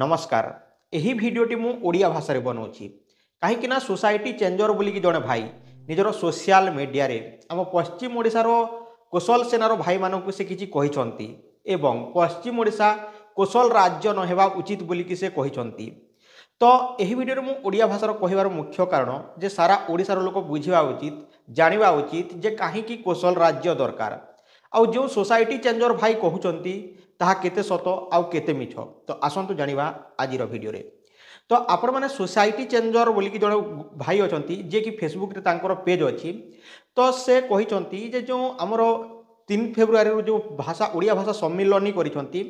নমস্কার ଏହି ଭିଡ଼ିଓଟି ମୁଁ ଓଡ଼ିଆ ଭାଷାରେ ବନାଉଛି କାହିଁକିନା ସୋସାଇଟି ଚେଞ୍ଜର ବୋଲିକି ଜଣେ ଭାଇ ନିଜର ସୋସିଆଲ ମିଡ଼ିଆରେ ଆମ ପଶ୍ଚିମ ଓଡ଼ିଶାର କୋଶଲ ସେନାର ଭାଇମାନଙ୍କୁ ସେ କିଛି କହିଛନ୍ତି ଏବଂ ପଶ୍ଚିମ ଓଡ଼ିଶା କୋଶଲ ରାଜ୍ୟ ନ ହେବା ଉଚିତ ବୋଲିକି ସେ କହିଛନ୍ତି ତ ଏହି ଭିଡ଼ିଓରେ ମୁଁ ଓଡ଼ିଆ ଭାଷାର କହିବାର ମୁଖ୍ୟ କାରଣ ଯେ ସାରା ଓଡ଼ିଶାର ଲୋକ ବୁଝିବା ଉଚିତ ଜାଣିବା ଉଚିତ ଯେ କାହିଁକି କୋଶଲ ରାଜ୍ୟ ଦରକାର ଆଉ ଯେଉଁ ସୋସାଇଟି ଚେଞ୍ଜର ଭାଇ କହୁଛନ୍ତି ତାହା କେତେ ସତ ଆଉ କେତେ ମିଛ ତ ଆସନ୍ତୁ ଜାଣିବା ଆଜିର ଭିଡ଼ିଓରେ ତ ଆପଣମାନେ ସୋସାଇଟି ଚେଞ୍ଜର ବୋଲିକି ଜଣେ ଭାଇ ଅଛନ୍ତି ଯିଏକି ଫେସବୁକରେ ତାଙ୍କର ପେଜ୍ ଅଛି ତ ସେ କହିଛନ୍ତି ଯେ ଯେଉଁ ଆମର ତିନି ଫେବୃଆରୀରୁ ଯେଉଁ ଭାଷା ଓଡ଼ିଆ ଭାଷା ସମ୍ମିଳନୀ କରିଛନ୍ତି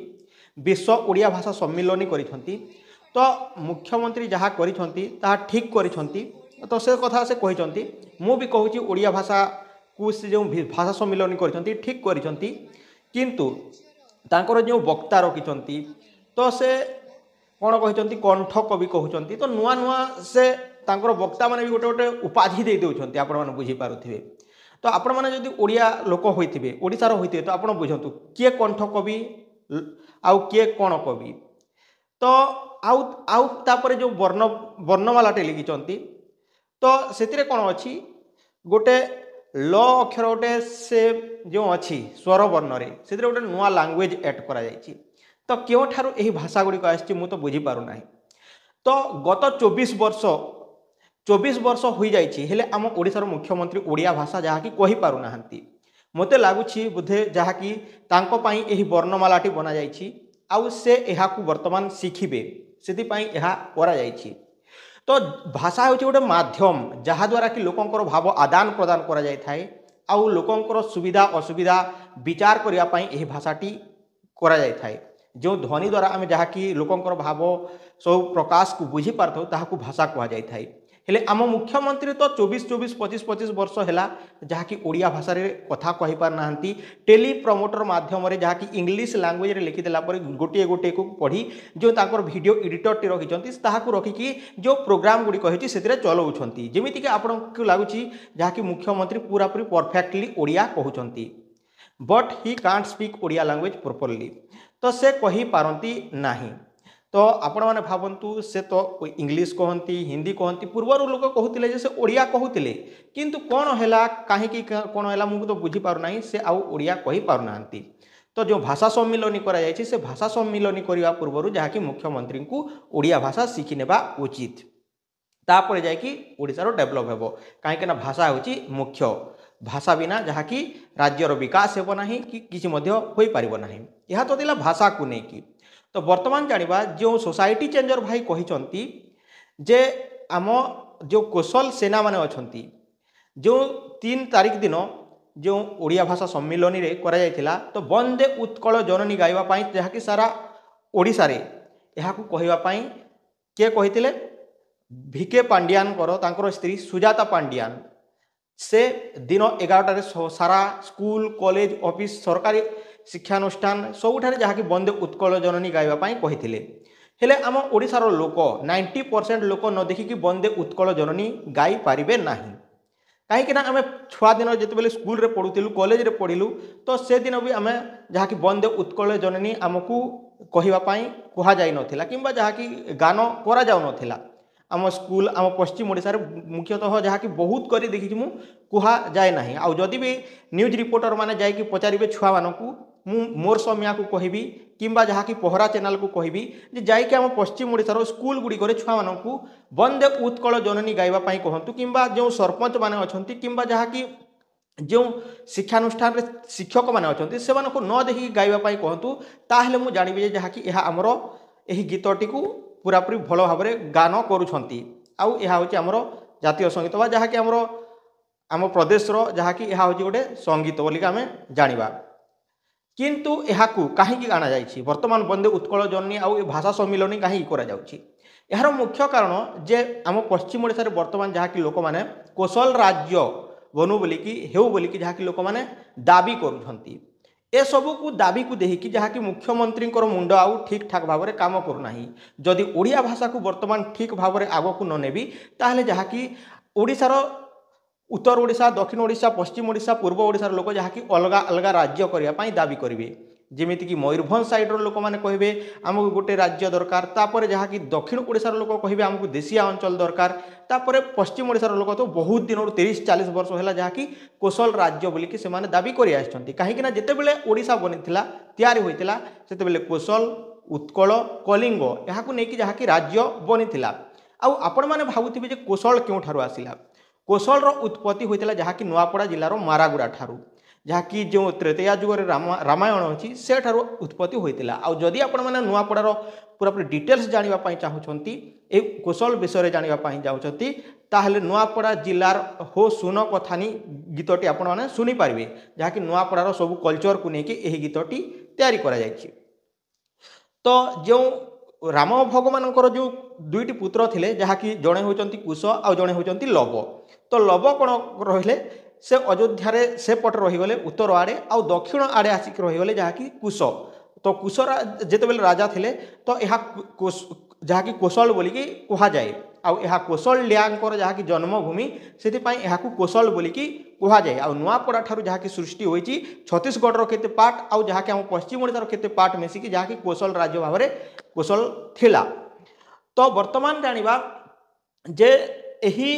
ବିଶ୍ୱ ଓଡ଼ିଆ ଭାଷା ସମ୍ମିଳନୀ କରିଛନ୍ତି ତ ମୁଖ୍ୟମନ୍ତ୍ରୀ ଯାହା କରିଛନ୍ତି ତାହା ଠିକ୍ କରିଛନ୍ତି ତ ସେ କଥା ସେ କହିଛନ୍ତି ମୁଁ ବି କହୁଛି ଓଡ଼ିଆ ଭାଷାକୁ ସେ ଯେଉଁ ଭାଷା ସମ୍ମିଳନୀ କରିଛନ୍ତି ଠିକ୍ କରିଛନ୍ତି କିନ୍ତୁ ତାଙ୍କର ଯେଉଁ ବକ୍ତା ରଖିଛନ୍ତି ତ ସେ କ'ଣ କହିଛନ୍ତି କଣ୍ଠ କବି କହୁଛନ୍ତି ତ ନୂଆ ନୂଆ ସେ ତାଙ୍କର ବକ୍ତାମାନେ ବି ଗୋଟେ ଗୋଟେ ଉପାଧି ଦେଇ ଦେଉଛନ୍ତି ଆପଣମାନେ ବୁଝିପାରୁଥିବେ ତ ଆପଣମାନେ ଯଦି ଓଡ଼ିଆ ଲୋକ ହୋଇଥିବେ ଓଡ଼ିଶାର ହୋଇଥିବେ ତ ଆପଣ ବୁଝନ୍ତୁ କିଏ କଣ୍ଠ କବି ଆଉ କିଏ କ'ଣ କବି ତ ଆଉ ଆଉ ତାପରେ ଯେଉଁ ବର୍ଣ୍ଣ ବର୍ଣ୍ଣମାଲାଟେ ଲେଖିଛନ୍ତି ତ ସେଥିରେ କ'ଣ ଅଛି ଗୋଟେ ল অক্ষর গোটে সে যে অছি স্বর বর্ণরে সেটা গোটে নূয়া ল্যাঙ্গুয়েজ এড করা যাই তো কেউঠার এই ভাষা গুড়ি আসছে মু তো বুঝিপারু না তো গত চব্বিশ বর্ষ চব্বিশ বর্ষ হয়ে যাই হলে আমার মুখ্যমন্ত্রী ওড়িয়া ভাষা যাকি কহিপারু না মতো লাগুছি বোধে যা কি তাঁপাই এই বর্ণমালাটি বনা যাই আউ সে বর্তমান শিখবে সেপাই করা যাই তো ভাষা হচ্ছে গোটে মাধ্যম যাহাদ্ୱାରା কি ଲୋକଙ୍କର ଭାବ ଆଦାନ ପ୍ରଦାନ କରାଯାଇଥାଏ ଆଉ ଲୋକଙ୍କର ସୁବିଧା ଅସୁବିଧା ବିଚାର କରିବା ପାଇଁ ଏହି ଭାଷାଟି କରାଯାଇଥାଏ ଯେଉଁ ଧ୍ୱନି ଦ୍ୱାରା ଆମେ ଯାହାକି ଲୋକଙ୍କର ଭାବ ସବୁ ପ୍ରକାଶକୁ ବୁଝିପାରିଥାଉ ତାହାକୁ ଭାଷା କୁହାଯାଇଥାଏ ହେଲେ ଆମ ମୁଖ୍ୟମନ୍ତ୍ରୀ ତ ଚବିଶ ଚବିଶ ପଚିଶ ପଚିଶ ବର୍ଷ ହେଲା ଯାହାକି ଓଡ଼ିଆ ଭାଷାରେ କଥା କହିପାରୁନାହାନ୍ତି ଟେଲି ପ୍ରମୋଟର ମାଧ୍ୟମରେ ଯାହାକି ଇଂଲିଶ ଲାଙ୍ଗୁଏଜରେ ଲେଖିଦେଲା ପରେ ଗୋଟିଏ ଗୋଟିଏକୁ ପଢ଼ି ଯେଉଁ ତାଙ୍କର ଭିଡ଼ିଓ ଏଡ଼ିଟରଟି ରଖିଛନ୍ତି ତାହାକୁ ରଖିକି ଯେଉଁ ପ୍ରୋଗ୍ରାମ ଗୁଡ଼ିକ ହେଉଛି ସେଥିରେ ଚଲାଉଛନ୍ତି ଯେମିତିକି ଆପଣଙ୍କୁ ଲାଗୁଛି ଯାହାକି ମୁଖ୍ୟମନ୍ତ୍ରୀ ପୁରାପୁରି ପରଫେକ୍ଟଲି ଓଡ଼ିଆ କହୁଛନ୍ତି but he can't speak Odia language properly ତ ସେ କହିପାରନ୍ତି ନାହିଁ ତ ଆପଣମାନେ ଭାବନ୍ତୁ ସେ ତ ଇଂଲିଶ କହନ୍ତି ହିନ୍ଦୀ କହନ୍ତି ପୂର୍ବରୁ ଲୋକ କହୁଥିଲେ ଯେ ସେ ଓଡ଼ିଆ କହୁଥିଲେ କିନ୍ତୁ କ'ଣ ହେଲା କାହିଁକି କ'ଣ ହେଲା ମୁଁ ତ ବୁଝିପାରୁନାହିଁ ସେ ଆଉ ଓଡ଼ିଆ କହିପାରୁନାହାନ୍ତି ତ ଯେଉଁ ଭାଷା ସମ୍ମିଳନୀ କରାଯାଇଛି ସେ ଭାଷା ସମ୍ମିଳନୀ କରିବା ପୂର୍ବରୁ ଯାହାକି ମୁଖ୍ୟମନ୍ତ୍ରୀଙ୍କୁ ଓଡ଼ିଆ ଭାଷା ଶିଖିନେବା ଉଚିତ ତାପରେ ଯାଇକି ଓଡ଼ିଶାର ଡେଭଲପ୍ ହେବ କାହିଁକିନା ଭାଷା ହେଉଛି ମୁଖ୍ୟ ଭାଷା ବିନା ଯାହାକି ରାଜ୍ୟର ବିକାଶ ହେବ ନାହିଁ କି କିଛି ମଧ୍ୟ ହୋଇପାରିବ ନାହିଁ ଏହା ତ ଥିଲା ଭାଷାକୁ ନେଇକି ତ ବର୍ତ୍ତମାନ ଜାଣିବା ଯେଉଁ ସୋସାଇଟି ଚେଞ୍ଜର ଭାଇ କହିଛନ୍ତି ଯେ ଆମ ଯେଉଁ କୌଶଲ ସେନାମାନେ ଅଛନ୍ତି ଯେଉଁ ତିନି ତାରିଖ ଦିନ ଯେଉଁ ଓଡ଼ିଆ ଭାଷା ସମ୍ମିଳନୀରେ କରାଯାଇଥିଲା ତ ବନ୍ଦେ ଉତ୍କଳ ଜନନୀ ଗାଇବା ପାଇଁ ଯାହାକି ସାରା ଓଡ଼ିଶାରେ ଏହାକୁ କହିବା ପାଇଁ କିଏ କହିଥିଲେ ଭିକେ ପାଣ୍ଡିଆନଙ୍କର ତାଙ୍କର ସ୍ତ୍ରୀ ସୁଜାତା ପାଣ୍ଡିଆନ ସେ ଦିନ ଏଗାରଟାରେ ସାରା ସ୍କୁଲ କଲେଜ ଅଫିସ୍ ସରକାରୀ ଶିକ୍ଷାନୁଷ୍ଠାନ ସବୁଠାରେ ଯାହାକି ବନ୍ଦେ ଉତ୍କଳ ଜନନୀ ଗାଇବା ପାଇଁ କହିଥିଲେ ହେଲେ ଆମ ଓଡ଼ିଶାର ଲୋକ ନାଇଣ୍ଟି ପରସେଣ୍ଟ ଲୋକ ନ ଦେଖିକି ବନ୍ଦେ ଉତ୍କଳ ଜନନୀ ଗାଇପାରିବେ ନାହିଁ କାହିଁକିନା ଆମେ ଛୁଆଦିନ ଯେତେବେଳେ ସ୍କୁଲରେ ପଢ଼ୁଥିଲୁ କଲେଜରେ ପଢ଼ିଲୁ ତ ସେଦିନ ବି ଆମେ ଯାହାକି ବନ୍ଦେ ଉତ୍କଳ ଜନନୀ ଆମକୁ କହିବା ପାଇଁ କୁହାଯାଇନଥିଲା କିମ୍ବା ଯାହାକି ଗାନ କରାଯାଉନଥିଲା ଆମ ସ୍କୁଲ ଆମ ପଶ୍ଚିମ ଓଡ଼ିଶାରେ ମୁଖ୍ୟତଃ ଯାହାକି ବହୁତ କରି ଦେଖିଛି ମୁଁ କୁହାଯାଏ ନାହିଁ ଆଉ ଯଦି ବି ନ୍ୟୁଜ୍ ରିପୋର୍ଟରମାନେ ଯାଇକି ପଚାରିବେ ଛୁଆମାନଙ୍କୁ ମୁଁ ମୋର ସମୟାକୁ କହିବି କିମ୍ବା ଯାହାକି ପହରା ଚ୍ୟାନେଲ୍କୁ କହିବି ଯେ ଯାଇକି ଆମ ପଶ୍ଚିମ ଓଡ଼ିଶାର ସ୍କୁଲ ଗୁଡ଼ିକରେ ଛୁଆମାନଙ୍କୁ ବନ୍ଦେ ଉତ୍କଳ ଜନନୀ ଗାଇବା ପାଇଁ କହନ୍ତୁ କିମ୍ବା ଯେଉଁ ସରପଞ୍ଚମାନେ ଅଛନ୍ତି କିମ୍ବା ଯାହାକି ଯେଉଁ ଶିକ୍ଷାନୁଷ୍ଠାନରେ ଶିକ୍ଷକମାନେ ଅଛନ୍ତି ସେମାନଙ୍କୁ ନ ଦେଖିକି ଗାଇବା ପାଇଁ କହନ୍ତୁ ତାହେଲେ ମୁଁ ଜାଣିବି ଯେ ଯାହାକି ଏହା ଆମର ଏହି ଗୀତଟିକୁ ପୁରାପୁରି ଭଲ ଭାବରେ ଗାନ କରୁଛନ୍ତି ଆଉ ଏହା ହେଉଛି ଆମର ଜାତୀୟ ସଙ୍ଗୀତ ବା ଯାହାକି ଆମର ଆମ ପ୍ରଦେଶର ଯାହାକି ଏହା ହେଉଛି ଗୋଟେ ସଙ୍ଗୀତ ବୋଲିକି ଆମେ ଜାଣିବା କିନ୍ତୁ ଏହାକୁ କାହିଁକି ଅଣାଯାଇଛି ବର୍ତ୍ତମାନ ବନ୍ଦେ ଉତ୍କଳ ଜନନୀ ଆଉ ଏ ଭାଷା ସମ୍ମିଳନୀ କାହିଁକି କରାଯାଉଛି ଏହାର ମୁଖ୍ୟ କାରଣ ଯେ ଆମ ପଶ୍ଚିମ ଓଡ଼ିଶାରେ ବର୍ତ୍ତମାନ ଯାହାକି ଲୋକମାନେ କୋଶଲ ରାଜ୍ୟ ବନୁ ବୋଲିକି ହେଉ ବୋଲିକି ଯାହାକି ଲୋକମାନେ ଦାବି କରୁଛନ୍ତି ଏସବୁକୁ ଦାବିକୁ ଦେଇକି ଯାହାକି ମୁଖ୍ୟମନ୍ତ୍ରୀଙ୍କର ମୁଣ୍ଡ ଆଉ ଠିକ୍ ଠାକ୍ ଭାବରେ କାମ କରୁନାହିଁ ଯଦି ଓଡ଼ିଆ ଭାଷାକୁ ବର୍ତ୍ତମାନ ଠିକ୍ ଭାବରେ ଆଗକୁ ନ ନେବି ତାହେଲେ ଯାହାକି ଓଡ଼ିଶାର উত্তর ওড়িশা দক্ষিণ ওড়িশা পশ্চিম ওড়িশা পূর্ব ওড়িশার লোক যাহাকি অলগা অলগা রাজ্য করা দাবি করবে যেমিতিকি ময়ূরভঞ্জ সাইডর লোকমানে কহবে আমাকে গোটে রাজ্য দরকার তাপরে যাহাকি দক্ষিণ ওড়িশার লোক কহবে আমাকে দেশিয়া অঞ্চল দরকার তাপরে পশ্চিম ওড়িশার লোক তো বহুত দিনর তিরিশ চালিশ বর্ষ হলা যাহাকি কোশল রাজ্য বলিকি সেমানে দাবি করে আসছেন কাহিঁকিনা যেতবে ওড়িশা বনিলা তৈরি হয়েছিল সেতবে কোশল উৎকল কলিঙ্গ এখন নেই যাহাকি রাজ্য বনিলা আপন মানে ভাবুবে যে কোশল কেউঠার আসিলা କୋଶଳର ଉତ୍ପତ୍ତି ହୋଇଥିଲା ଯାହାକି ନୂଆପଡ଼ା ଜିଲ୍ଲାର ମାରାଗୁଡ଼ା ଠାରୁ ଯାହାକି ଯେଉଁ ତ୍ରେତୟା ଯୁଗରେ ରାମାୟଣ ଅଛି ସେଠାରୁ ଉତ୍ପତ୍ତି ହୋଇଥିଲା ଆଉ ଯଦି ଆପଣମାନେ ନୂଆପଡ଼ାର ପୁରାପୁରି ଡିଟେଲ୍ସ ଜାଣିବା ପାଇଁ ଚାହୁଁଛନ୍ତି ଏ କୋଶଳ ବିଷୟରେ ଜାଣିବା ପାଇଁ ଚାହୁଁଛନ୍ତି ତାହେଲେ ନୂଆପଡ଼ା ଜିଲ୍ଲାର ହୋ ସୁନ କଥାନି ଗୀତଟି ଆପଣମାନେ ଶୁଣିପାରିବେ ଯାହାକି ନୂଆପଡ଼ାର ସବୁ କଲଚରକୁ ନେଇକି ଏହି ଗୀତଟି ତିଆରି କରାଯାଇଛି ତ ଯେଉଁ ରାମ ଭଗବାନଙ୍କର ଯେଉଁ ଦୁଇଟି ପୁତ୍ର ଥିଲେ ଯାହାକି ଜଣେ ହେଉଛନ୍ତି କୁଶ ଆଉ ଜଣେ ହେଉଛନ୍ତି ଲବ ତ ଲବ କ'ଣ ରହିଲେ ସେ ଅଯୋଧ୍ୟାରେ ସେପଟେ ରହିଗଲେ ଉତ୍ତର ଆଡ଼େ ଆଉ ଦକ୍ଷିଣ ଆଡ଼େ ଆସିକି ରହିଗଲେ ଯାହାକି କୁଶ ତ କୁଶ ଯେତେବେଳେ ରାଜା ଥିଲେ ତ ଏହା ଯାହାକି କୋଶଳ ବୋଲିକି କୁହାଯାଏ आ कोशल जहाँ जहाँकि जन्मभूमि से कोशल बोलिकी कहुए आ नुआपड़ा जहाँकि सृष्टि होती छत्तीशगढ़ के पार्ट आउ जहाँकि आम पश्चिम ओडार के पार्ट मिसिकी जहाँकि कोशल राज्य भाव में कोशल थी तो बर्तमान जाना जे यही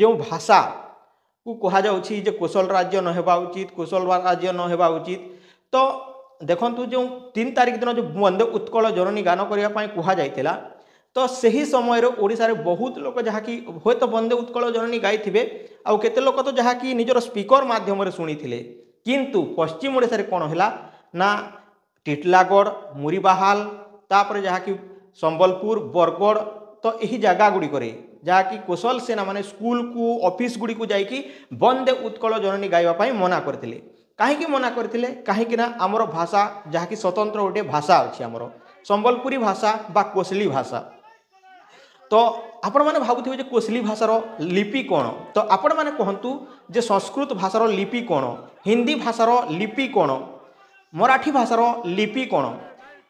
जो भाषा को कह जे कोशल राज्य ना उचित कोशल राज्य नवा उचित तो देखु जो तीन तारिख दिन जो बंदे उत्कल जननी गान करने कहुला ତ ସେହି ସମୟରେ ଓଡ଼ିଶାରେ ବହୁତ ଲୋକ ଯାହାକି ହୁଏତ ବନ୍ଦେ ଉତ୍କଳ ଜନନୀ ଗାଇଥିବେ ଆଉ କେତେ ଲୋକ ତ ଯାହାକି ନିଜର ସ୍ପିକର ମାଧ୍ୟମରେ ଶୁଣିଥିଲେ କିନ୍ତୁ ପଶ୍ଚିମ ଓଡ଼ିଶାରେ କ'ଣ ହେଲା ନା ଟିଟଲାଗଡ଼ ମୁରିବାହାଲ ତାପରେ ଯାହାକି ସମ୍ବଲପୁର ବରଗଡ଼ ତ ଏହି ଜାଗା ଗୁଡ଼ିକରେ ଯାହାକି କୁଶଲ ସେନାମାନେ ସ୍କୁଲକୁ ଅଫିସ ଗୁଡ଼ିକୁ ଯାଇକି ବନ୍ଦେ ଉତ୍କଳ ଜନନୀ ଗାଇବା ପାଇଁ ମନା କରିଥିଲେ କାହିଁକି ମନା କରିଥିଲେ କାହିଁକିନା ଆମର ଭାଷା ଯାହାକି ସ୍ୱତନ୍ତ୍ର ଗୋଟିଏ ଭାଷା ଅଛି ଆମର ସମ୍ବଲପୁରୀ ଭାଷା ବା କୋଶଲି ଭାଷା তো ଆପଣମାନେ ଭାବୁଥିବେ ଯେ କୋଶଲି ଭାଷାର ଲିପି କ'ଣ ତ ଆପଣମାନେ କୁହନ୍ତୁ ଯେ ସଂସ୍କୃତ ଭାଷାର ଲିପି କ'ଣ ହିନ୍ଦୀ ଭାଷାର ଲିପି କ'ଣ ମରାଠୀ ଭାଷାର ଲିପି କ'ଣ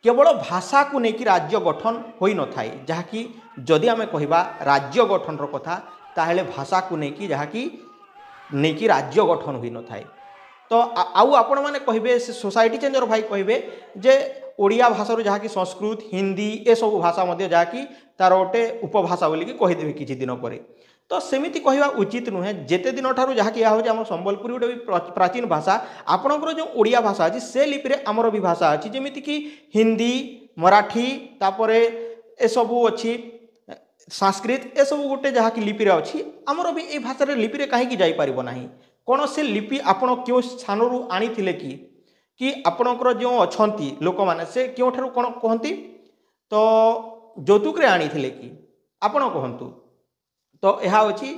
କେବଳ ଭାଷାକୁ ନେଇକି ରାଜ୍ୟ ଗଠନ ହୋଇନଥାଏ ଯାହାକି ଯଦି ଆମେ କହିବା ରାଜ୍ୟ ଗଠନର କଥା ତାହେଲେ ଭାଷାକୁ ନେଇକି ଯାହାକି ନେଇକି ରାଜ୍ୟ ଗଠନ ହୋଇନଥାଏ ତ ଆଉ ଆପଣମାନେ କହିବେ ସେ ସୋସାଇଟି ଚେଞ୍ଜର ଭାଇ କହିବେ ଯେ ଓଡ଼ିଆ ଭାଷାରୁ ଯାହାକି ସଂସ୍କୃତ ହିନ୍ଦୀ ଏସବୁ ଭାଷା ମଧ୍ୟ ଯାହାକି ତାର ଗୋଟେ ଉପଭାଷା ବୋଲିକି କହିଦେବି କିଛି ଦିନ ପରେ ତ ସେମିତି କହିବା ଉଚିତ ନୁହେଁ ଯେତେ ଦିନ ଠାରୁ ଯାହାକି ଏହା ହେଉଛି ଆମର ସମ୍ବଲପୁରୀ ଗୋଟେ ବି ପ୍ରାଚୀନ ଭାଷା ଆପଣଙ୍କର ଯେଉଁ ଓଡ଼ିଆ ଭାଷା ଅଛି ସେ ଲିପିରେ ଆମର ବି ଭାଷା ଅଛି ଯେମିତିକି ହିନ୍ଦୀ ମରାଠୀ ତାପରେ ଏସବୁ ଅଛି ସାଂସ୍କ୍ରିତ ଏସବୁ ଗୋଟେ ଯାହାକି ଲିପିରେ ଅଛି ଆମର ବି ଏଇ ଭାଷାରେ ଲିପିରେ କାହିଁକି ଯାଇପାରିବ ନାହିଁ କୌଣସି ଲିପି ଆପଣ କେଉଁ ସ୍ଥାନରୁ ଆଣିଥିଲେ କି କି ଆପଣଙ୍କର ଯେଉଁ ଅଛନ୍ତି ଲୋକମାନେ ସେ କେଉଁଠାରୁ କ'ଣ କୁହନ୍ତି ତ ଯୌତୁକରେ ଆଣିଥିଲେ କି ଆପଣ କୁହନ୍ତୁ ତ ଏହା ଅଛି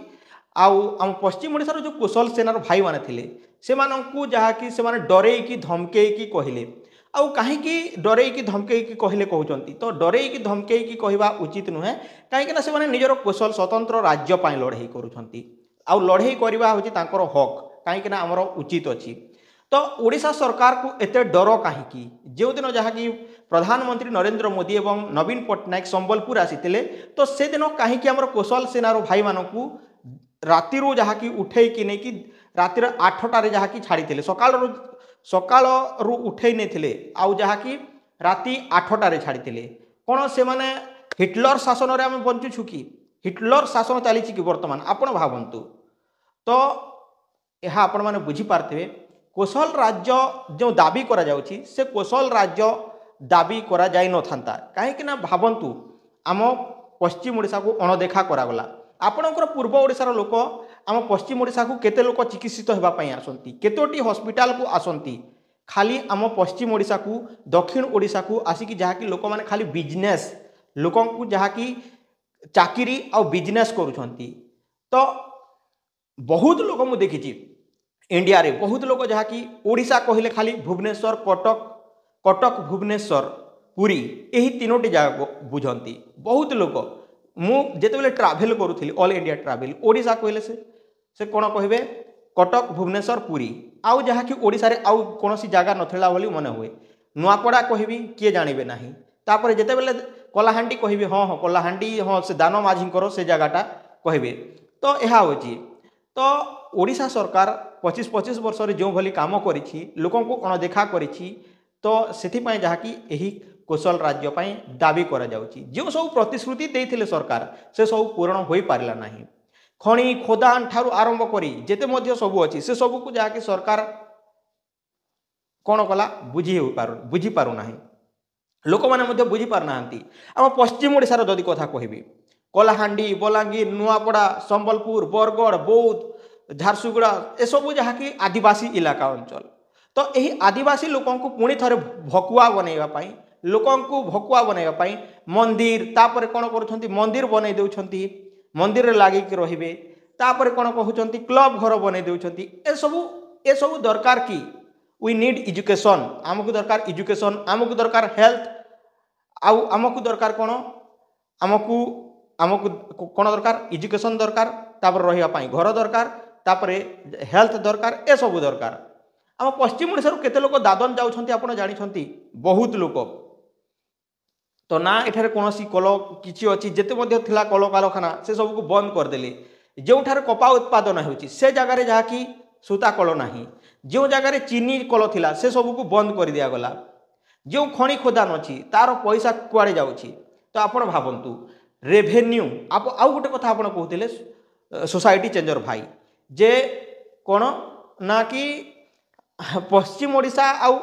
ଆଉ ଆମ ପଶ୍ଚିମ ଓଡ଼ିଶାର ଯେଉଁ କୁଶଲ ସେନାର ଭାଇମାନେ ଥିଲେ ସେମାନଙ୍କୁ ଯାହାକି ସେମାନେ ଡରେଇକି ଧମକେଇକି କହିଲେ ଆଉ କାହିଁକି ଡରେଇକି ଧମକେଇକି କହିଲେ କହୁଛନ୍ତି ତ ଡରେଇକି ଧମକେଇକି କହିବା ଉଚିତ ନୁହେଁ କାହିଁକିନା ସେମାନେ ନିଜର କୁଶଲ ସ୍ୱତନ୍ତ୍ର ରାଜ୍ୟ ପାଇଁ ଲଢ଼େଇ କରୁଛନ୍ତି ଆଉ ଲଢ଼େଇ କରିବା ହେଉଛି ତାଙ୍କର ହକ୍ କାହିଁକିନା ଆମର ଉଚିତ ଅଛି ତ ଓଡ଼ିଶା ସରକାରକୁ ଏତେ ଡର କାହିଁକି ଯେଉଁଦିନ ଯାହାକି প্রধানমন্ত্রী নরেন্দ্র মোদি এবং নবীন পট্টনাক সম্বলপুর আসিলে তো সেদিন কাহিকি আমার কোশল সেনার ভাই মানুষ রাতি যাকি উঠাইকি নেই রাতির আঠটার যা কি ছাড়ি সকাল সকালু উঠাই নেই আকি রাতি আঠটার ছাড়িলে কোণ সে হিটলর শাসনরে আমি বঞ্চুছু কি হিটলর শাসন চালিছি কি বর্তমান আপনার ভাবতু তো ଏହା ଆପଣମାନେ কোশল রাজ্য যে দাবি করা କରାଯାଉଛି সে কোশল রাজ্য ଦାବି କରାଯାଇନଥାନ୍ତା କାହିଁକିନା ଭାବନ୍ତୁ ଆମ ପଶ୍ଚିମ ଓଡ଼ିଶାକୁ ଅଣଦେଖା କରାଗଲା ଆପଣଙ୍କର ପୂର୍ବ ଓଡ଼ିଶାର ଲୋକ ଆମ ପଶ୍ଚିମ ଓଡ଼ିଶାକୁ କେତେ ଲୋକ ଚିକିତ୍ସିତ ହେବା ପାଇଁ ଆସନ୍ତି କେତୋଟି ହସ୍ପିଟାଲକୁ ଆସନ୍ତି ଖାଲି ଆମ ପଶ୍ଚିମ ଓଡ଼ିଶାକୁ ଦକ୍ଷିଣ ଓଡ଼ିଶାକୁ ଆସିକି ଯାହାକି ଲୋକମାନେ ଖାଲି ବିଜନେସ୍ ଲୋକଙ୍କୁ ଯାହାକି ଚାକିରି ଆଉ ବିଜନେସ୍ କରୁଛନ୍ତି ତ ବହୁତ ଲୋକ ମୁଁ ଦେଖିଛି ଇଣ୍ଡିଆରେ ବହୁତ ଲୋକ ଯାହାକି ଓଡ଼ିଶା କହିଲେ ଖାଲି ଭୁବନେଶ୍ୱର କଟକ কটক ভুবনেশ্বর পুরী এই তিনোটি জায়গাকে বুঝতে বহুত লোক মু যেতবে ট্রাভেল করুলি অল ইন্ডিয়া ট্রাভেল ওড়শা কহিলে সে সে কোণ কহবে কটক ভুবনেশ্বর পুরী আউ যা কি ওড়শার আউ কোণী জায়গা নথিলা বলে মনে হুয়ে নুয়াপড়া কহবি কি জাঁবে না তাপরে যেতবে কলাহাণ্ডি কহবি হ্যাঁ হ্যাঁ কলাহাণ্ডি হ্যাঁ সে দান মাঝিঙ্কর সে জায়গাটা কহবে তো এহা হচ্ছে তো ওড়শা সরকার পঁচিশ পঁচিশ বর্ষের যেভাবে কাম করেছি লোক অণদেখা করেছি ତ ସେଥିପାଇଁ ଯାହାକି ଏହି କୋଶଲ ରାଜ୍ୟ ପାଇଁ ଦାବି କରାଯାଉଛି ଯେଉଁ ସବୁ ପ୍ରତିଶ୍ରୁତି ଦେଇଥିଲେ ସରକାର ସେସବୁ ପୂରଣ ହୋଇପାରିଲା ନାହିଁ ଖଣି ଖୋଦାଣ ଠାରୁ ଆରମ୍ଭ କରି ଯେତେ ମଧ୍ୟ ସବୁ ଅଛି ସେସବୁକୁ ଯାହାକି ସରକାର କ'ଣ କଲା ବୁଝି ହୋଇପାରୁ ବୁଝିପାରୁନାହିଁ ଲୋକମାନେ ମଧ୍ୟ ବୁଝିପାରୁନାହାନ୍ତି ଆମ ପଶ୍ଚିମ ଓଡ଼ିଶାର ଯଦି କଥା କହିବି କଳାହାଣ୍ଡି ବଲାଙ୍ଗୀର ନୂଆପଡ଼ା ସମ୍ବଲପୁର ବରଗଡ଼ ବୌଦ୍ଧ ଝାରସୁଗୁଡ଼ା ଏସବୁ ଯାହାକି ଆଦିବାସୀ ଇଲାକା ଅଞ୍ଚଳ ତ ଏହି ଆଦିବାସୀ ଲୋକଙ୍କୁ ପୁଣି ଥରେ ଭକୁଆ ବନେଇବା ପାଇଁ ଲୋକଙ୍କୁ ଭକୁଆ ବନେଇବା ପାଇଁ ମନ୍ଦିର ତାପରେ କ'ଣ କରୁଛନ୍ତି ମନ୍ଦିର ବନେଇ ଦେଉଛନ୍ତି ମନ୍ଦିରରେ ଲାଗିକି ରହିବେ ତାପରେ କ'ଣ କହୁଛନ୍ତି କ୍ଲବ୍ ଘର ବନେଇ ଦେଉଛନ୍ତି ଏସବୁ ଏସବୁ ଦରକାର କି ୱି ନିଡ଼୍ ଏଜୁକେସନ୍ ଆମକୁ ଦରକାର ଏଜୁକେସନ୍ ଆମକୁ ଦରକାର ହେଲ୍ଥ ଆଉ ଆମକୁ ଦରକାର କ'ଣ ଆମକୁ ଆମକୁ କ'ଣ ଦରକାର ଏଜୁକେସନ୍ ଦରକାର ତାପରେ ରହିବା ପାଇଁ ଘର ଦରକାର ତାପରେ ହେଲ୍ଥ ଦରକାର ଏସବୁ ଦରକାର ଆମ ପଶ୍ଚିମ ଓଡ଼ିଶାରୁ କେତେ ଲୋକ ଦାଦନ ଯାଉଛନ୍ତି ଆପଣ ଜାଣିଛନ୍ତି ବହୁତ ଲୋକ ତ ନା ଏଠାରେ କୌଣସି କଲ କିଛି ଅଛି ଯେତେ ମଧ୍ୟ ଥିଲା କଳକାରଖାନା ସେସବୁକୁ ବନ୍ଦ କରିଦେଲେ ଯେଉଁଠାରେ କପା ଉତ୍ପାଦନ ହେଉଛି ସେ ଜାଗାରେ ଯାହାକି ସୂତା କଳ ନାହିଁ ଯେଉଁ ଜାଗାରେ ଚିନି କଳ ଥିଲା ସେସବୁକୁ ବନ୍ଦ କରିଦିଆଗଲା ଯେଉଁ ଖଣି ଖୋଦାନ ଅଛି ତା'ର ପଇସା କୁଆଡ଼େ ଯାଉଛି ତ ଆପଣ ଭାବନ୍ତୁ ରେଭେନ୍ୟୁ ଆଉ ଗୋଟେ କଥା ଆପଣ କହୁଥିଲେ ସୋସାଇଟି ଚେଞ୍ଜର ଭାଇ ଯେ କ'ଣ ନା କି ପଶ୍ଚିମ ଓଡ଼ିଶା ଆଉ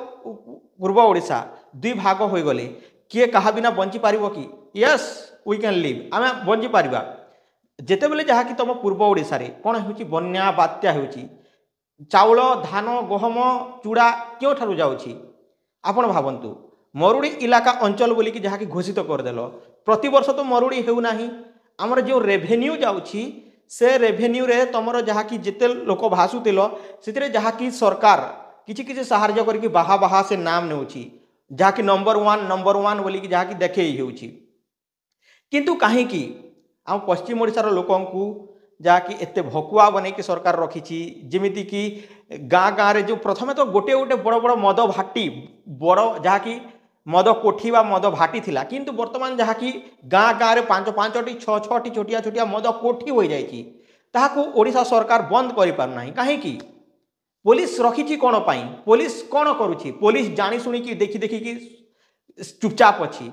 ପୂର୍ବ ଓଡ଼ିଶା ଦୁଇ ଭାଗ ହୋଇଗଲେ କିଏ କାହା ବିନା ବଞ୍ଚିପାରିବ କି ୟେସ୍ ୱି କ୍ୟାନ୍ ଲିଭ୍ ଆମେ ବଞ୍ଚିପାରିବା ଯେତେବେଳେ ଯାହାକି ତୁମ ପୂର୍ବ ଓଡ଼ିଶାରେ କ'ଣ ହେଉଛି ବନ୍ୟା ବାତ୍ୟା ହେଉଛି ଚାଉଳ ଧାନ ଗହମ ଚୂଡ଼ା କେଉଁଠାରୁ ଯାଉଛି ଆପଣ ଭାବନ୍ତୁ ମରୁଡ଼ି ଇଲାକା ଅଞ୍ଚଳ ବୋଲିକି ଯାହାକି ଘୋଷିତ କରିଦେଲ ପ୍ରତିବର୍ଷ ତ ମରୁଡ଼ି ହେଉନାହିଁ ଆମର ଯେଉଁ ରେଭେନ୍ୟୁ ଯାଉଛି ସେ ରେଭେନ୍ୟୁରେ ତୁମର ଯାହାକି ଯେତେ ଲୋକ ଭାସୁଥିଲ ସେଥିରେ ଯାହାକି ସରକାର କିଛି କିଛି ସାହାଯ୍ୟ କରିକି ବାହା ବାହା ସେ ନାମ ନେଉଛି ଯାହାକି ନମ୍ବର ୱାନ୍ ନମ୍ବର ୱାନ୍ ବୋଲିକି ଯାହାକି ଦେଖେଇ ହେଉଛି କିନ୍ତୁ କାହିଁକି ଆମ ପଶ୍ଚିମ ଓଡ଼ିଶାର ଲୋକଙ୍କୁ ଯାହାକି ଏତେ ଭକୁଆ ବନେଇକି ସରକାର ରଖିଛି ଯେମିତିକି ଗାଁ ଗାଁରେ ଯେଉଁ ପ୍ରଥମେ ତ ଗୋଟିଏ ଗୋଟେ ବଡ଼ ବଡ଼ ମଦ ଭାଟି ବଡ଼ ଯାହାକି ମଦ କୋଠି ବା ମଦ ଭାଟି ଥିଲା କିନ୍ତୁ ବର୍ତ୍ତମାନ ଯାହାକି ଗାଁ ଗାଁରେ ପାଞ୍ଚ ପାଞ୍ଚଟି ଛଅ ଛଅଟି ଛୋଟିଆ ଛୋଟିଆ ମଦ କୋଠି ହୋଇଯାଇଛି ତାହାକୁ ଓଡ଼ିଶା ସରକାର ବନ୍ଦ କରିପାରୁନାହିଁ କାହିଁକି পুলিশ রখিছি কোণ পাই পুলিশ কোণ করুছি পুলিশ জানি শুনিকি দেখি দেখিকি চুপচাপ অছি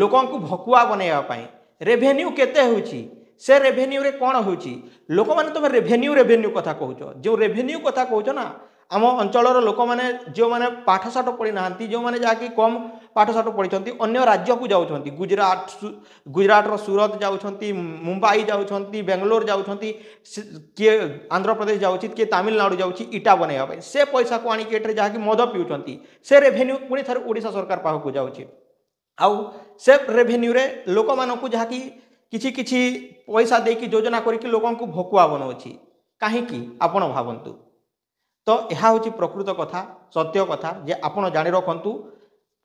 ଲୋକଙ୍କୁ ଭକୁଆ ବନେଇବା ପାଇଁ ରେଭେନ୍ୟୁ କେତେ ହେଉଛି ସେ ରେଭେନ୍ୟୁରେ କ'ଣ ହେଉଛି ଲୋକମାନେ ତୁମେ ରେଭେନ୍ୟୁ ରେଭେନ୍ୟୁ କଥା କହୁଛ ଯେଉଁ ରେଭେନ୍ୟୁ କଥା କହୁଛ ନା ଆମ ଅଞ୍ଚଳର ଲୋକମାନେ ଯେଉଁମାନେ ପାଠଶାଠ ପଢ଼ି ନାହାନ୍ତି ଯେଉଁମାନେ ଯାହାକି କମ୍ ପାଠଶାଠ ପଢ଼ିଛନ୍ତି ଅନ୍ୟ ରାଜ୍ୟକୁ ଯାଉଛନ୍ତି ଗୁଜରାଟ ଗୁଜରାଟର ସୁରତ ଯାଉଛନ୍ତି ମୁମ୍ବାଇ ଯାଉଛନ୍ତି ବେଙ୍ଗଲୋର ଯାଉଛନ୍ତି କିଏ ଆନ୍ଧ୍ରପ୍ରଦେଶ ଯାଉଛି କିଏ ତାମିଲନାଡ଼ୁ ଯାଉଛି ଇଟା ବନେଇବା ପାଇଁ ସେ ପଇସାକୁ ଆଣିକି ଏଠାରେ ଯାହାକି ମଦ ପିଉଛନ୍ତି ସେ ରେଭେନ୍ୟୁ ପୁଣି ଥରେ ଓଡ଼ିଶା ସରକାର ପାଖକୁ ଯାଉଛି ଆଉ ସେ ରେଭେନ୍ୟୁରେ ଲୋକମାନଙ୍କୁ ଯାହାକି କିଛି କିଛି ପଇସା ଦେଇକି ଯୋଜନା କରିକି ଲୋକଙ୍କୁ ଭକୁଆ ବନାଉଛି କାହିଁକି ଆପଣ ଭାବନ୍ତୁ ତ ଏହା ହେଉଛି ପ୍ରକୃତ କଥା ସତ୍ୟ କଥା ଯେ ଆପଣ ଜାଣି ରଖନ୍ତୁ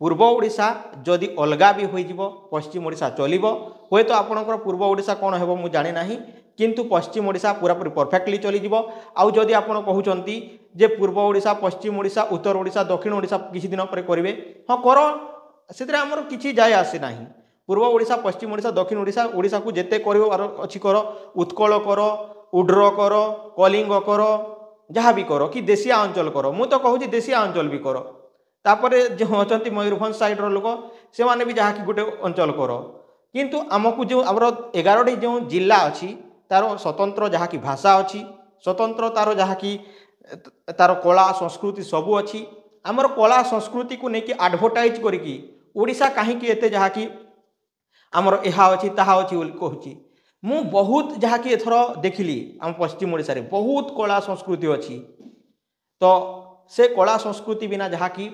পূর্ব ওড়িশা যদি অলগা বি হয়ে পশ্চিম ওড়িশা চলব হুয়েত আপনার পূর্ব ওড়িশা কোণ হব মু জানি না কিন্তু পশ্চিম ওড়িশা পুরাপুরি পরফেক্টলি চলিযোগ আদি আপনার কুমার যে পূর্ব ওড়িশা পশ্চিম ওড়িশা উত্তর ওড়িশা দক্ষিণ ওড়িশা কিছুদিন পরে করবে হ্যাঁ কর সেটা আমার কিছু যায় আসে না পূর্ব ওড়িশা পশ্চিম ওড়িশা দক্ষিণ ওড়িশা ওড়িশাকে যেতে করবার অছি কর উৎকল কর উড্র কর কলিঙ্গ কর যা বি কর কি দেশিয়া অঞ্চল কর মু তো কুছি দেশিয়া অঞ্চল বি কর ତାପରେ ଯେଉଁ ଅଛନ୍ତି ମୟୂରଭଞ୍ଜ ସାଇଡ଼୍ର ଲୋକ ସେମାନେ ବି ଯାହାକି ଗୋଟେ ଅଞ୍ଚଳକର କିନ୍ତୁ ଆମକୁ ଯେଉଁ ଆମର ଏଗାରଟି ଯେଉଁ ଜିଲ୍ଲା ଅଛି ତାର ସ୍ୱତନ୍ତ୍ର ଯାହାକି ଭାଷା ଅଛି ସ୍ୱତନ୍ତ୍ର ତାର ଯାହାକି ତାର କଳା ସଂସ୍କୃତି ସବୁ ଅଛି ଆମର କଳା ସଂସ୍କୃତିକୁ ନେଇକି ଆଡ଼ଭର୍ଟାଇଜ୍ କରିକି ଓଡ଼ିଶା କାହିଁକି ଏତେ ଯାହାକି ଆମର ଏହା ଅଛି ତାହା ଅଛି ବୋଲି କହୁଛି ମୁଁ ବହୁତ ଯାହାକି ଏଥର ଦେଖିଲି ଆମ ପଶ୍ଚିମ ଓଡ଼ିଶାରେ ବହୁତ କଳା ସଂସ୍କୃତି ଅଛି ତ ସେ କଳା ସଂସ୍କୃତି ବିନା ଯାହାକି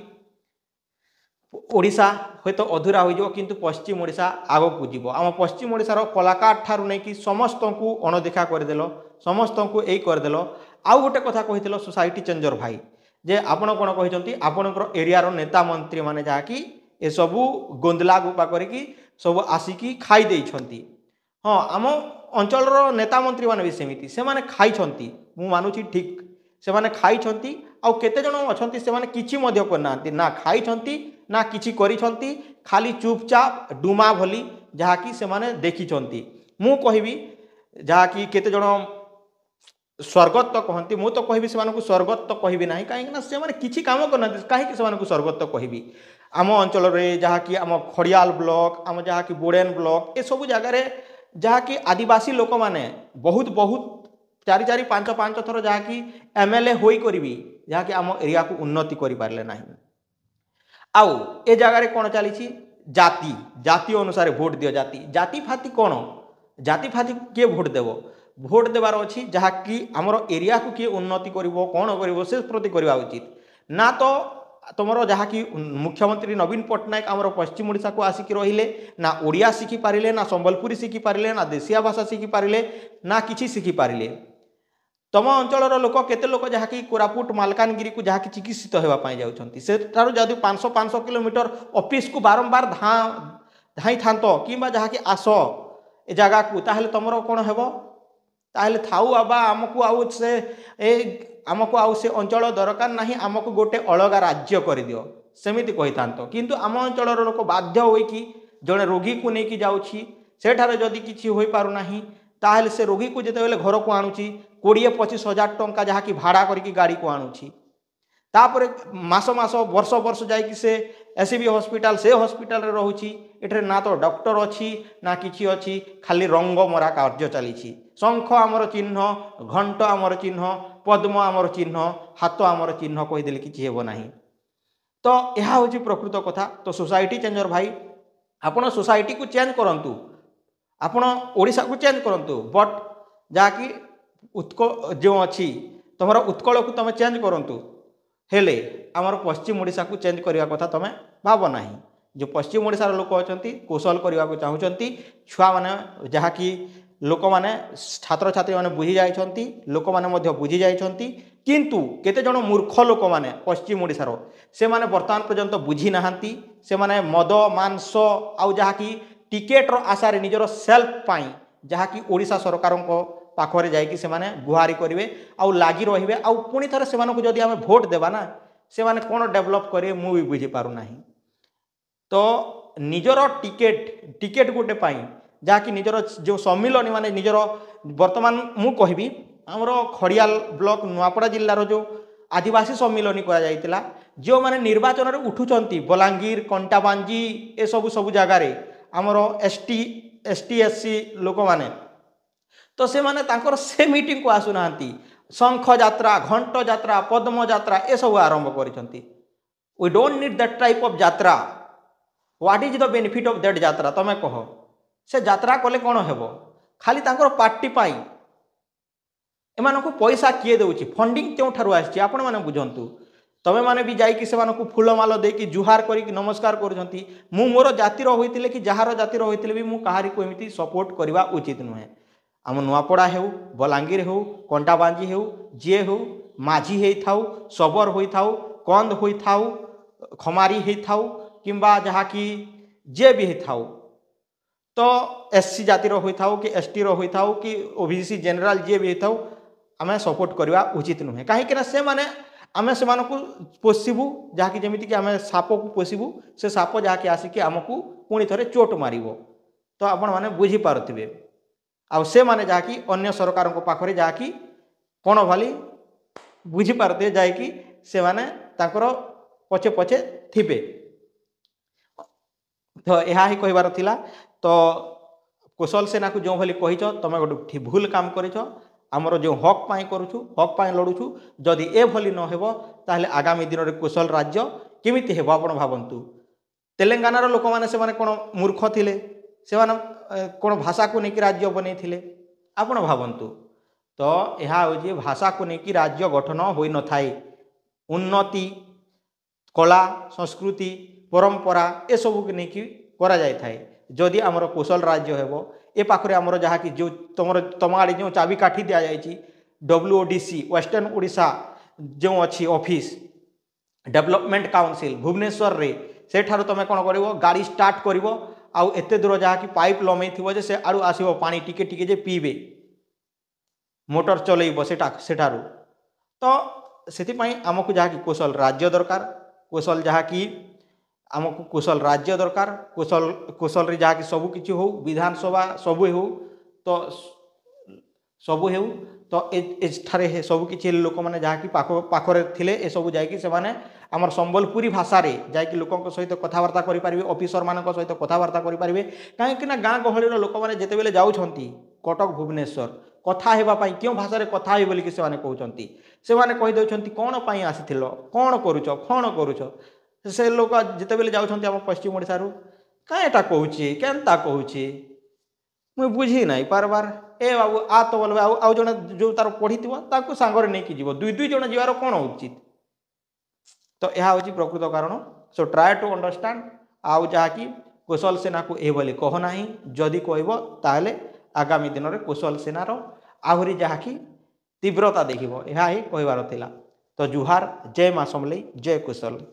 ଓଡ଼ିଶା ହୁଏତ ଅଧୁରା ହୋଇଯିବ କିନ୍ତୁ ପଶ୍ଚିମ ଓଡ଼ିଶା ଆଗକୁ ଯିବ ଆମ ପଶ୍ଚିମ ଓଡ଼ିଶାର କଳାକାର ଠାରୁ ନେଇକି ସମସ୍ତଙ୍କୁ ଅଣଦେଖା କରିଦେଲ ସମସ୍ତଙ୍କୁ ଏଇ କରିଦେଲ ଆଉ ଗୋଟେ କଥା କହିଥିଲ ସୋସାଇଟି ଚେଞ୍ଜର ଭାଇ ଯେ ଆପଣ କ'ଣ କହିଛନ୍ତି ଆପଣଙ୍କର ଏରିଆର ନେତା ମନ୍ତ୍ରୀମାନେ ଯାହାକି ଏସବୁ ଗୋନ୍ଦଲା ଗୁପା କରିକି ସବୁ ଆସିକି ଖାଇ ଦେଇଛନ୍ତି ହଁ ଆମ ଅଞ୍ଚଳର ନେତା ମନ୍ତ୍ରୀମାନେ ବି ସେମିତି ସେମାନେ ଖାଇଛନ୍ତି ମୁଁ ମାନୁଛି ଠିକ୍ ସେମାନେ ଖାଇଛନ୍ତି ଆଉ କେତେଜଣ ଅଛନ୍ତି ସେମାନେ କିଛି ମଧ୍ୟ କରିନାହାନ୍ତି ନା ଖାଇଛନ୍ତି ना किसी कराली चुपचाप डुमा भली जहाँकि देखी मु कह कि केतज स्वर्गत तो कहते मुझ तो कह स्वर्गत तो कह ना कहीं से किसी कम करना कहीं स्वर्गत कह आम अंचल जहाँकि आम खड़ियाल ब्लक आम जहाँकि बोड़ेन ब्लक ये सब जहाँ कि आदिवासी लोक मैंने बहुत बहुत चार चार पांच पांच थर जहाँकि एम एल ए होकर भी आम एरिया उन्नति करें ना ଆଉ ଏ ଜାଗାରେ କ'ଣ ଚାଲିଛି ଜାତି ଜାତି ଅନୁସାରେ ଭୋଟ ଦିଅ ଜାତି ଜାତି ଫାତି କ'ଣ ଜାତି ଫାତି କିଏ ଭୋଟ ଦେବ ଭୋଟ ଦେବାର ଅଛି ଯାହାକି ଆମର ଏରିଆକୁ କିଏ ଉନ୍ନତି କରିବ କ'ଣ କରିବ ସେ ପ୍ରତି କରିବା ଉଚିତ ନା ତ ତୁମର ଯାହାକି ମୁଖ୍ୟମନ୍ତ୍ରୀ ନବୀନ ପଟ୍ଟନାୟକ ଆମର ପଶ୍ଚିମ ଓଡ଼ିଶାକୁ ଆସିକି ରହିଲେ ନା ଓଡ଼ିଆ ଶିଖିପାରିଲେ ନା ସମ୍ବଲପୁରୀ ଶିଖିପାରିଲେ ନା ଦେଶିଆ ଭାଷା ଶିଖିପାରିଲେ ନା କିଛି ଶିଖିପାରିଲେ ତୁମ ଅଞ୍ଚଳର ଲୋକ କେତେ ଲୋକ ଯାହାକି କୋରାପୁଟ ମାଲକାନଗିରିକୁ ଯାହାକି ଚିକିତ୍ସିତ ହେବା ପାଇଁ ଯାଉଛନ୍ତି ସେଠାରୁ ଯଦି ପାଞ୍ଚଶହ ପାଞ୍ଚଶହ କିଲୋମିଟର ଅଫିସକୁ ବାରମ୍ବାର ଧାଁ ଧାଇଁଥାନ୍ତ କିମ୍ବା ଯାହାକି ଆସ ଏ ଜାଗାକୁ ତାହେଲେ ତୁମର କ'ଣ ହେବ ତାହେଲେ ଥାଉ ବାବା ଆମକୁ ଆଉ ସେ ଏ ଆମକୁ ଆଉ ସେ ଅଞ୍ଚଳ ଦରକାର ନାହିଁ ଆମକୁ ଗୋଟେ ଅଲଗା ରାଜ୍ୟ କରିଦିଅ ସେମିତି କହିଥାନ୍ତ କିନ୍ତୁ ଆମ ଅଞ୍ଚଳର ଲୋକ ବାଧ୍ୟ ହୋଇକି ଜଣେ ରୋଗୀକୁ ନେଇକି ଯାଉଛି ସେଠାରେ ଯଦି କିଛି ହୋଇପାରୁନାହିଁ ତାହେଲେ ସେ ରୋଗୀକୁ ଯେତେବେଳେ ଘରକୁ ଆଣୁଛି কোড়িয়ে পঁচিশ ହଜାର ଟଙ୍କା ଯାହାକି ଭାଡ଼ା କରିକି ଗାଡ଼ିକୁ ଆଣୁଛି ତାପରେ ମାସ ମାସ ବର୍ଷ ବର୍ଷ ଯାଇକି ସେ ଏସ୍ ବି ହସ୍ପିଟାଲ ସେ ହସ୍ପିଟାଲରେ ରହୁଛି ଏଠାରେ ନା ତ ଡକ୍ଟର ଅଛି ନା କିଛି ଅଛି ଖାଲି ରଙ୍ଗମରା କାର୍ଯ୍ୟ ଚାଲିଛି ଶଙ୍ଖ ଆମର ଚିହ୍ନ ଘଣ୍ଟ ଆମର ଚିହ୍ନ ପଦ୍ମ ଆମର ଚିହ୍ନ ହାତ ଆମର ଚିହ୍ନ କହିଦେଲେ କିଛି ହେବ ନାହିଁ ତ ଏହା ହେଉଛି ପ୍ରକୃତ କଥା ତ ସୋସାଇଟି ଚେଞ୍ଜର ଭାଇ ଆପଣ ସୋସାଇଟିକୁ ଚେଞ୍ଜ କରନ୍ତୁ ଆପଣ ଓଡ଼ିଶାକୁ ଚେଞ୍ଜ କରନ୍ତୁ ବଟ୍ ଯାହାକି ଉତ୍କଳ ଯେଉଁ ଅଛି ତୁମର ଉତ୍କଳକୁ ତୁମେ ଚେଞ୍ଜ କରନ୍ତୁ ହେଲେ ଆମର ପଶ୍ଚିମ ଓଡ଼ିଶାକୁ ଚେଞ୍ଜ କରିବା କଥା ତୁମେ ଭାବ ନାହିଁ ଯେଉଁ ପଶ୍ଚିମ ଓଡ଼ିଶାର ଲୋକ ଅଛନ୍ତି କୌଶଳ କରିବାକୁ ଚାହୁଁଛନ୍ତି ଛୁଆମାନେ ଯାହାକି ଲୋକମାନେ ଛାତ୍ରଛାତ୍ରୀମାନେ ବୁଝିଯାଇଛନ୍ତି ଲୋକମାନେ ମଧ୍ୟ ବୁଝିଯାଇଛନ୍ତି କିନ୍ତୁ କେତେଜଣ ମୂର୍ଖ ଲୋକମାନେ ପଶ୍ଚିମ ଓଡ଼ିଶାର ସେମାନେ ବର୍ତ୍ତମାନ ପର୍ଯ୍ୟନ୍ତ ବୁଝି ନାହାନ୍ତି ସେମାନେ ମଦ ମାଂସ ଆଉ ଯାହାକି ଟିକେଟ୍ର ଆଶାରେ ନିଜର ସେଲ୍ଫ ପାଇଁ ଯାହାକି ଓଡ଼ିଶା ସରକାରଙ୍କ ପାଖରେ ଯାଇକି ସେମାନେ ଗୁହାରି କରିବେ ଆଉ ଲାଗି ରହିବେ ଆଉ ପୁଣି ଥରେ ସେମାନଙ୍କୁ ଯଦି ଆମେ ଭୋଟ୍ ଦେବା ନା ସେମାନେ କ'ଣ ଡେଭଲପ୍ କରିବେ ମୁଁ ବି ବୁଝିପାରୁନାହିଁ ତ ନିଜର ଟିକେଟ୍ ଟିକେଟ୍ ଗୋଟେ ପାଇଁ ଯାହାକି ନିଜର ଯେଉଁ ସମ୍ମିଳନୀ ମାନେ ନିଜର ବର୍ତ୍ତମାନ ମୁଁ କହିବି ଆମର ଖଡ଼ିଆଲ ବ୍ଲକ ନୂଆପଡ଼ା ଜିଲ୍ଲାର ଯେଉଁ ଆଦିବାସୀ ସମ୍ମିଳନୀ କରାଯାଇଥିଲା ଯେଉଁମାନେ ନିର୍ବାଚନରେ ଉଠୁଛନ୍ତି ବଲାଙ୍ଗୀର କଣ୍ଟାବାଞ୍ଜି ଏସବୁ ସବୁ ଜାଗାରେ ଆମର S T S T S C ଲୋକମାନେ तो से मैंने से मीटिंग को आसुना शंख जात्रा घंट जात्रा पद्म जात्रा ये सब आरंभ कर we don't need that type of jatra what is the benefit of that jatra तुम्हें कह से जात्रा कले कौन हे खाली तर पार्टी एम को पैसा किए दे फंडिंग क्योंठू आपण मैंने बुझु तुम्हें मैंने भी जाकि फुलमाल देक जुहार कर नमस्कार करती मुँह मोर जातिर होते कि जार जातिर भी मुझे कहारी को एमती सपोर्ट करवा उचित नुहे आम नुआपड़ा हो बलांगीर हो कंटाबाजी होे हो माझी था सबर हो कंद हो खमारी था कि जे भी हो तो एस सी जातिर हो कि एस टी रो कि ओबीसी जेनेल जे भी हो आम सपोर्ट करवा उचित नुहे कहीं से आम से पोषिबू जहाँकि आम साप को पोषिबू से साप जहाँकि आसिक आम को पुणी थोड़े चोट मार तो आपण बुझीपे ଆଉ ସେମାନେ ଯାହାକି ଅନ୍ୟ ସରକାରଙ୍କ ପାଖରେ ଯାହାକି କ'ଣ ଭାଲି ବୁଝିପାରୁଥିବେ ଯାଇକି ସେମାନେ ତାଙ୍କର ପଛେ ପଛେ ଥିବେ ତ ଏହା ହିଁ କହିବାର ଥିଲା ତ କୁଶଲ ସେନାକୁ ଯେଉଁଭଳି କହିଛ ତୁମେ ଗୋଟେ ଭୁଲ କାମ କରିଛ ଆମର ଯେଉଁ ହକ୍ ପାଇଁ କରୁଛୁ ହକ୍ ପାଇଁ ଲଢ଼ୁଛୁ ଯଦି ଏଭଳି ନ ହେବ ତାହେଲେ ଆଗାମୀ ଦିନରେ କୁଶଲ ରାଜ୍ୟ କେମିତି ହେବ ଆପଣ ଭାବନ୍ତୁ ତେଲେଙ୍ଗାନାର ଲୋକମାନେ ସେମାନେ କ'ଣ ମୂର୍ଖ ଥିଲେ ସେମାନେ কোন ভাষাকু নেকি রাজ্য বনাইলে আপনার ভাবতু তো হচ্ছে ভাষাকু নেকি রাজ্য গঠন হয়ে নথায় উন্নতি কলা সংস্কৃতি পরম্পরা এসবুকে নেকি করা যাই থাকে যদি আমার কোশল রাজ্য হব এ পাখে আমার যা কি যে তোমার তোম আড়ে যে চাবিকাঠি দিয়া যাই ডব্লুওডিসি ওয়েস্টর্ন ওড়িশা যে অছি অফিস ডেভেলপমেন্ট কাউন্সিল ভুবনেশ্বরের সেঠার তুমি কোণ করব গাড়ি স্টার্ট করব आते दूर जहाँ कि पाइप लमई थी से आड़ आसो पा टी टी पीबे मोटर चलैब से तो से आमको जहाँकि कौशल राज्य दरकार कौशल जहाँकि आमको कौशल राज्य दरकार कौशल कौशल जहाँकि सबकि हो विधानसभा सब हो तो सब हो तो एठारे सबकिछ लोक मैंने जहाँकि पाखरे थे एसबू আমার সম্বলপুরী ভাষার যাই লোক সহিত কথাবার্তা করে পারবে অফিসর মান সহিত কথাবার্তা করে পারবে না গাঁ গহলির লোক মানে যেতবে যাচ্ছেন কটক ভুবনেশ্বর কথা হওয়া কেউ ভাষার কথা হবে বলি সে কৌঁচ সে কেছেন কোণ পাই আসিল কোণ করুছ কোণ করুছ সে লোক যেতবে যাচ্ছেন আমার পশ্চিম ওড়শার কাঁ এটা কৌছি কেনতা কৌছি মু বুঝি নাই পারবার এ বাবু আ তো বলবে আউ জন যে তার পড়ি তাকে সাগরে নিয়ে যাব দুই দুই জন যাওয়ার কোণ উচিত ତ ଏହା ହେଉଛି ପ୍ରକୃତ କାରଣ ସୋ ଟ୍ରାଏ ଟୁ ଅଣ୍ଡରଷ୍ଟାଣ୍ଡ ଆଉ ଯାହାକି କୁଶଲ ସେନାକୁ ଏହିଭଳି କହ ନାହିଁ ଯଦି କହିବ ତାହେଲେ ଆଗାମୀ ଦିନରେ କୁଶଲ ସେନାର ଆହୁରି ଯାହାକି ତୀବ୍ରତା ଦେଖିବ ଏହା ହିଁ କହିବାର ଥିଲା ତ ଜୁହାର ଜୟ ମାସମଲେଇ ଜୟ କୁଶଲ